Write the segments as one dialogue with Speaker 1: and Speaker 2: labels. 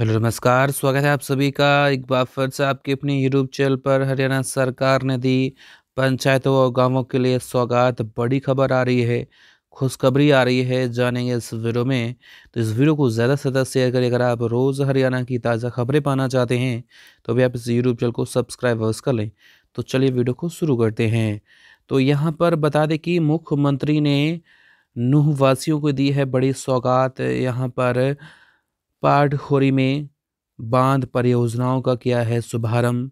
Speaker 1: hello नमस्कार स्वागत है आप सभी का एक बार फिर से आपके अपने यूट्यूब चैनल पर हरियाणा सरकार ने दी पंचायतों और गांवों के लिए सौगात बड़ी खबर आ रही है खुशखबरी आ रही है जानेंगे इस वीडियो में तो इस वीडियो को ज़्यादा से ज़्यादा शेयर करिए अगर आप रोज़ हरियाणा की ताज़ा खबरें पाना चाहते हैं तो भी आप इस यूट्यूब चैनल को सब्सक्राइब अवश्य कर लें तो चलिए वीडियो को शुरू करते हैं तो यहाँ पर बता दें कि मुख्यमंत्री ने नूहवासियों को दी है बड़ी सौगात यहाँ पर पाडहोरी में बांध परियोजनाओं का किया है शुभारंभ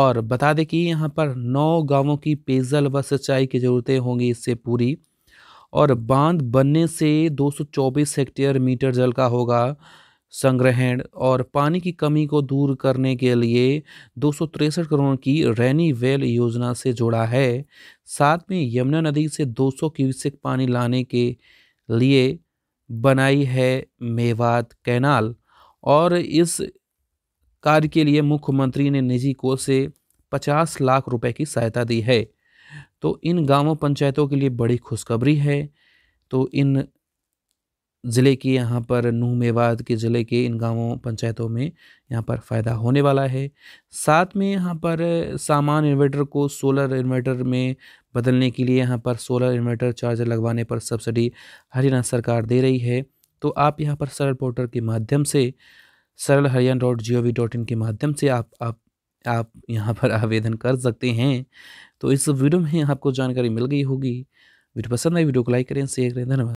Speaker 1: और बता दें कि यहाँ पर नौ गांवों की पेयजल व सिंचाई की ज़रूरतें होंगी इससे पूरी और बांध बनने से 224 हेक्टेयर मीटर जल का होगा संग्रहण और पानी की कमी को दूर करने के लिए दो करोड़ की रैनी वेल योजना से जोड़ा है साथ में यमुना नदी से 200 क्यूसेक पानी लाने के लिए बनाई है मेवात कैनाल और इस कार्य के लिए मुख्यमंत्री ने निजी कोष से 50 लाख रुपए की सहायता दी है तो इन गांवों पंचायतों के लिए बड़ी खुशखबरी है तो इन ज़िले की यहाँ पर नूह मेवाद के ज़िले के इन गांवों पंचायतों में यहाँ पर फ़ायदा होने वाला है साथ में यहाँ पर सामान इन्वर्टर को सोलर इन्वर्टर में बदलने के लिए यहाँ पर सोलर इन्वर्टर चार्जर लगवाने पर सब्सिडी हरियाणा सरकार दे रही है तो आप यहाँ पर सरल पोर्टल के माध्यम से Saral Haryana dot G O V dot in के माध्यम से आप आप आप यहाँ पर आवेदन कर सकते हैं तो इस वीडियो में आपको जानकारी मिल गई होगी वीडियो पसंद आई वीडियो को लाइक करें शेयर करें धन्यवाद